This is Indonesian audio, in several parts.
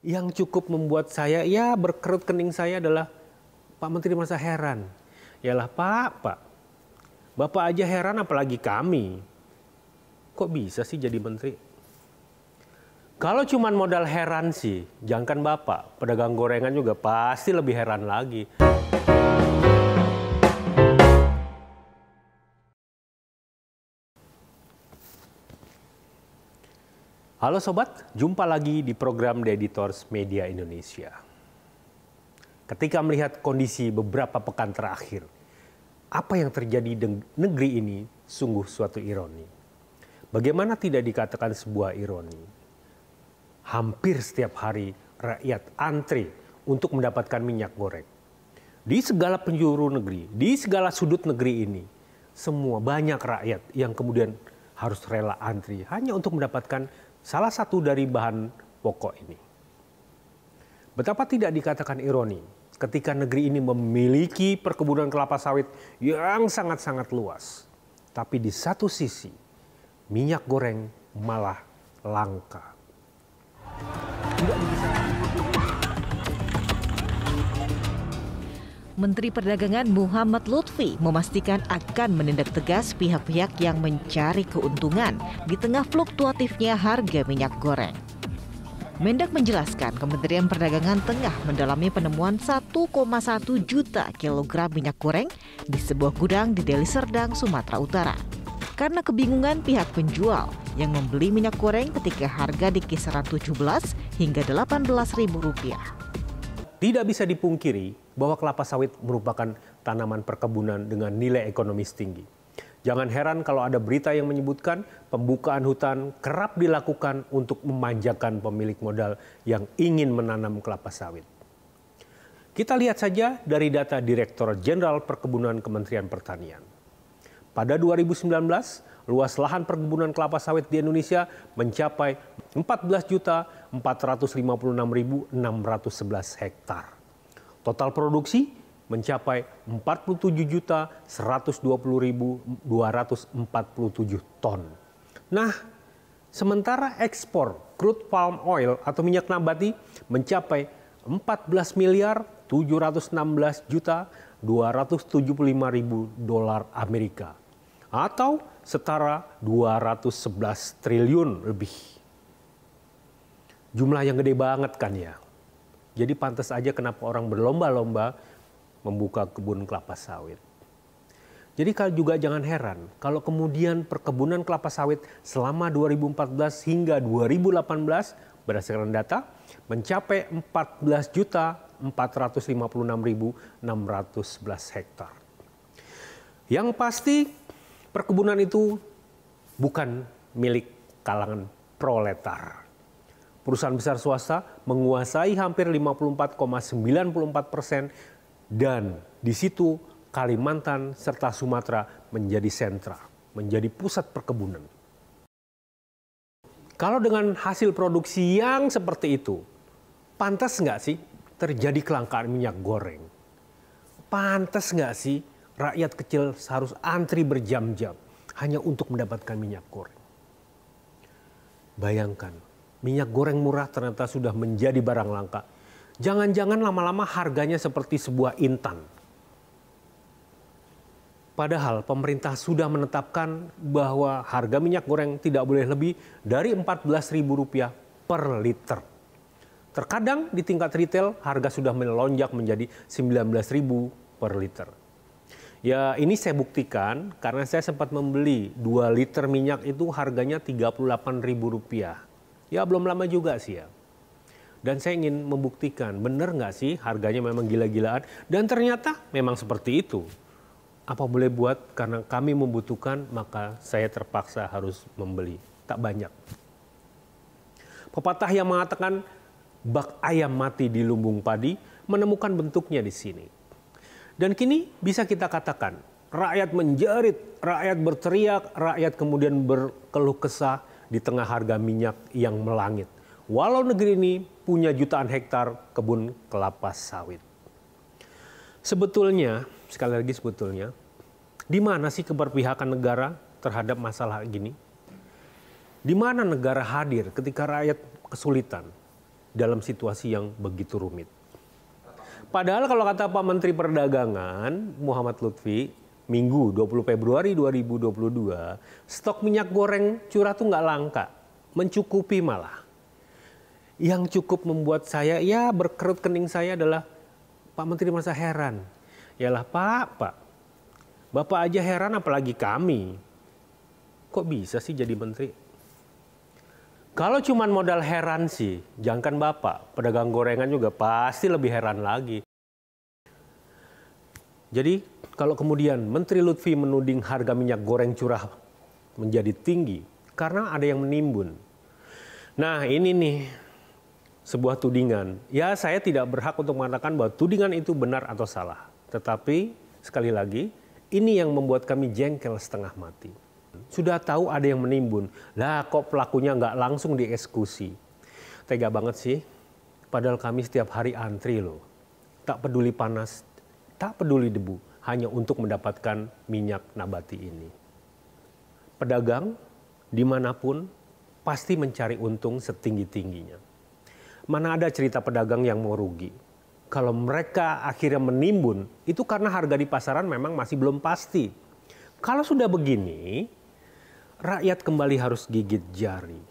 yang cukup membuat saya ya berkerut kening saya adalah Pak Menteri masa heran. Yalah Pak, Pak. Bapak aja heran apalagi kami. Kok bisa sih jadi menteri? Kalau cuman modal heran sih, jangankan Bapak, pedagang gorengan juga pasti lebih heran lagi. Halo sobat, jumpa lagi di program The Editors Media Indonesia. Ketika melihat kondisi beberapa pekan terakhir, apa yang terjadi di negeri ini sungguh suatu ironi. Bagaimana tidak dikatakan sebuah ironi? Hampir setiap hari rakyat antri untuk mendapatkan minyak goreng. Di segala penjuru negeri, di segala sudut negeri ini, semua banyak rakyat yang kemudian harus rela antri hanya untuk mendapatkan salah satu dari bahan pokok ini. Betapa tidak dikatakan ironi ketika negeri ini memiliki perkebunan kelapa sawit yang sangat-sangat luas. Tapi di satu sisi, minyak goreng malah langka. Menteri Perdagangan Muhammad Lutfi memastikan akan menindak tegas pihak-pihak yang mencari keuntungan di tengah fluktuatifnya harga minyak goreng. Mendak menjelaskan Kementerian Perdagangan tengah mendalami penemuan 1,1 juta kilogram minyak goreng di sebuah gudang di Deli Serdang, Sumatera Utara. Karena kebingungan pihak penjual yang membeli minyak goreng ketika harga di kisaran 17 hingga 18 ribu rupiah. Tidak bisa dipungkiri, bahwa kelapa sawit merupakan tanaman perkebunan dengan nilai ekonomis tinggi. Jangan heran kalau ada berita yang menyebutkan pembukaan hutan kerap dilakukan untuk memanjakan pemilik modal yang ingin menanam kelapa sawit. Kita lihat saja dari data Direktur Jenderal Perkebunan Kementerian Pertanian. Pada 2019, luas lahan perkebunan kelapa sawit di Indonesia mencapai 14.456.611 hektare. Total produksi mencapai 47.120.247 ton. Nah, sementara ekspor crude palm oil atau minyak nabati mencapai 14 miliar 716 juta 275 ribu dolar Amerika atau setara 211 triliun lebih. Jumlah yang gede banget kan ya. Jadi pantas aja kenapa orang berlomba-lomba membuka kebun kelapa sawit. Jadi kalau juga jangan heran kalau kemudian perkebunan kelapa sawit selama 2014 hingga 2018 berdasarkan data mencapai 14.456.611 hektar. Yang pasti perkebunan itu bukan milik kalangan proletar perusahaan besar swasta menguasai hampir 54,94 persen dan di situ Kalimantan serta Sumatera menjadi sentra, menjadi pusat perkebunan. Kalau dengan hasil produksi yang seperti itu, pantas nggak sih terjadi kelangkaan minyak goreng? Pantas nggak sih rakyat kecil harus antri berjam-jam hanya untuk mendapatkan minyak goreng? Bayangkan minyak goreng murah ternyata sudah menjadi barang langka. Jangan-jangan lama-lama harganya seperti sebuah intan. Padahal pemerintah sudah menetapkan bahwa harga minyak goreng tidak boleh lebih dari Rp14.000 per liter. Terkadang di tingkat retail harga sudah melonjak menjadi Rp19.000 per liter. Ya ini saya buktikan karena saya sempat membeli 2 liter minyak itu harganya Rp38.000. Ya belum lama juga sih ya. Dan saya ingin membuktikan, benar nggak sih harganya memang gila-gilaan? Dan ternyata memang seperti itu. Apa boleh buat karena kami membutuhkan maka saya terpaksa harus membeli. Tak banyak. Pepatah yang mengatakan bak ayam mati di lumbung padi menemukan bentuknya di sini. Dan kini bisa kita katakan rakyat menjerit, rakyat berteriak, rakyat kemudian berkeluh kesah di tengah harga minyak yang melangit. Walau negeri ini punya jutaan hektar kebun kelapa sawit. Sebetulnya, sekali lagi sebetulnya, di mana sih keberpihakan negara terhadap masalah gini? Di mana negara hadir ketika rakyat kesulitan dalam situasi yang begitu rumit? Padahal kalau kata Pak Menteri Perdagangan Muhammad Lutfi, Minggu 20 Februari 2022, stok minyak goreng curah tuh nggak langka, mencukupi malah. Yang cukup membuat saya ya berkerut kening saya adalah Pak Menteri masa heran. Yalah Pak, Pak, Bapak aja heran apalagi kami. Kok bisa sih jadi menteri? Kalau cuma modal heran sih, jangankan Bapak, pedagang gorengan juga pasti lebih heran lagi. Jadi kalau kemudian Menteri Lutfi menuding harga minyak goreng curah menjadi tinggi karena ada yang menimbun. Nah, ini nih sebuah tudingan. Ya, saya tidak berhak untuk mengatakan bahwa tudingan itu benar atau salah. Tetapi sekali lagi, ini yang membuat kami jengkel setengah mati. Sudah tahu ada yang menimbun. Lah, kok pelakunya nggak langsung dieksekusi? Tega banget sih. Padahal kami setiap hari antri loh. Tak peduli panas, tak peduli debu hanya untuk mendapatkan minyak nabati ini. Pedagang dimanapun pasti mencari untung setinggi-tingginya. Mana ada cerita pedagang yang mau rugi. Kalau mereka akhirnya menimbun, itu karena harga di pasaran memang masih belum pasti. Kalau sudah begini, rakyat kembali harus gigit jari.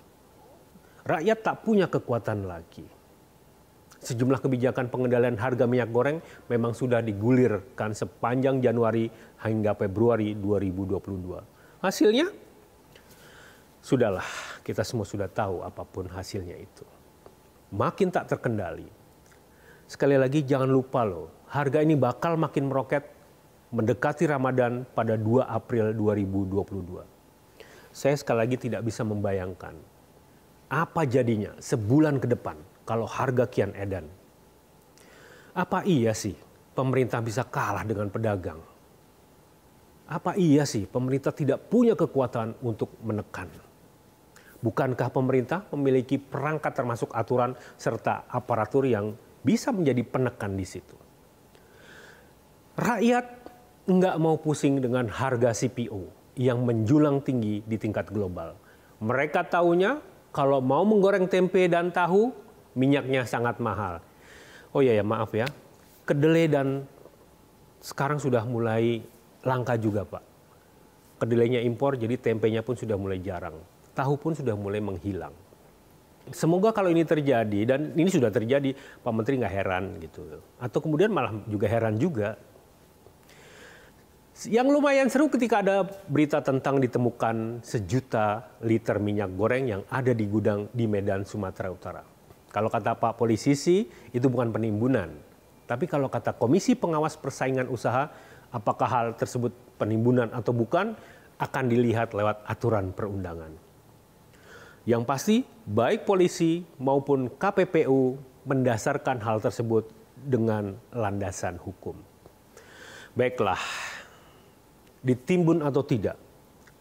Rakyat tak punya kekuatan lagi sejumlah kebijakan pengendalian harga minyak goreng memang sudah digulirkan sepanjang Januari hingga Februari 2022. Hasilnya sudahlah, kita semua sudah tahu apapun hasilnya itu. Makin tak terkendali. Sekali lagi jangan lupa loh, harga ini bakal makin meroket mendekati Ramadan pada 2 April 2022 saya sekali lagi tidak bisa membayangkan apa jadinya sebulan ke depan kalau harga kian edan. Apa iya sih pemerintah bisa kalah dengan pedagang? Apa iya sih pemerintah tidak punya kekuatan untuk menekan? Bukankah pemerintah memiliki perangkat termasuk aturan serta aparatur yang bisa menjadi penekan di situ? Rakyat nggak mau pusing dengan harga CPO yang menjulang tinggi di tingkat global. Mereka taunya kalau mau menggoreng tempe dan tahu minyaknya sangat mahal. Oh iya ya maaf ya, kedelai dan sekarang sudah mulai langka juga Pak. Kedelainya impor jadi tempenya pun sudah mulai jarang. Tahu pun sudah mulai menghilang. Semoga kalau ini terjadi dan ini sudah terjadi, Pak Menteri nggak heran gitu. Atau kemudian malah juga heran juga. Yang lumayan seru ketika ada berita tentang ditemukan sejuta liter minyak goreng yang ada di gudang di Medan Sumatera Utara. Kalau kata Pak Polisi sih itu bukan penimbunan. Tapi kalau kata Komisi Pengawas Persaingan Usaha, apakah hal tersebut penimbunan atau bukan akan dilihat lewat aturan perundangan. Yang pasti baik polisi maupun KPPU mendasarkan hal tersebut dengan landasan hukum. Baiklah, ditimbun atau tidak,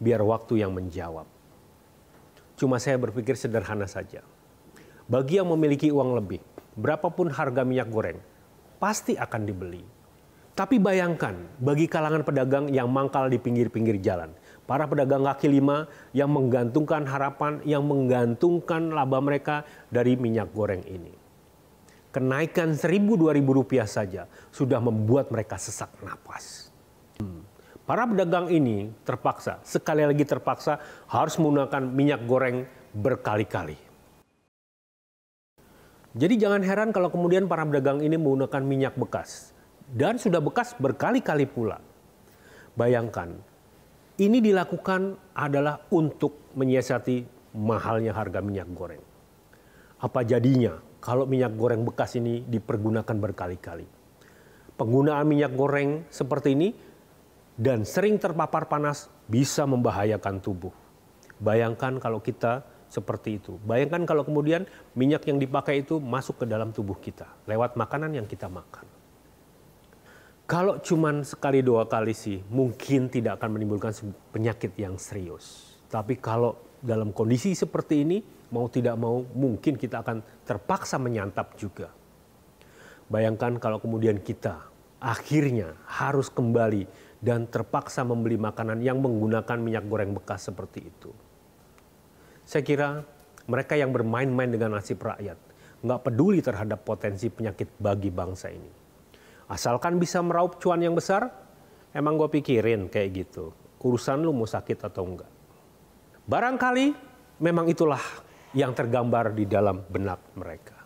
biar waktu yang menjawab. Cuma saya berpikir sederhana saja. Bagi yang memiliki uang lebih, berapapun harga minyak goreng, pasti akan dibeli. Tapi bayangkan bagi kalangan pedagang yang mangkal di pinggir-pinggir jalan, para pedagang kaki lima yang menggantungkan harapan, yang menggantungkan laba mereka dari minyak goreng ini. Kenaikan seribu-dua ribu rupiah saja sudah membuat mereka sesak napas. Hmm. Para pedagang ini terpaksa, sekali lagi terpaksa harus menggunakan minyak goreng berkali-kali. Jadi jangan heran kalau kemudian para pedagang ini menggunakan minyak bekas. Dan sudah bekas berkali-kali pula. Bayangkan, ini dilakukan adalah untuk menyiasati mahalnya harga minyak goreng. Apa jadinya kalau minyak goreng bekas ini dipergunakan berkali-kali? Penggunaan minyak goreng seperti ini dan sering terpapar panas bisa membahayakan tubuh. Bayangkan kalau kita seperti itu. Bayangkan kalau kemudian minyak yang dipakai itu masuk ke dalam tubuh kita lewat makanan yang kita makan. Kalau cuman sekali dua kali sih mungkin tidak akan menimbulkan penyakit yang serius. Tapi kalau dalam kondisi seperti ini mau tidak mau mungkin kita akan terpaksa menyantap juga. Bayangkan kalau kemudian kita akhirnya harus kembali dan terpaksa membeli makanan yang menggunakan minyak goreng bekas seperti itu saya kira mereka yang bermain-main dengan nasib rakyat nggak peduli terhadap potensi penyakit bagi bangsa ini. Asalkan bisa meraup cuan yang besar, emang gue pikirin kayak gitu. Urusan lu mau sakit atau enggak. Barangkali memang itulah yang tergambar di dalam benak mereka.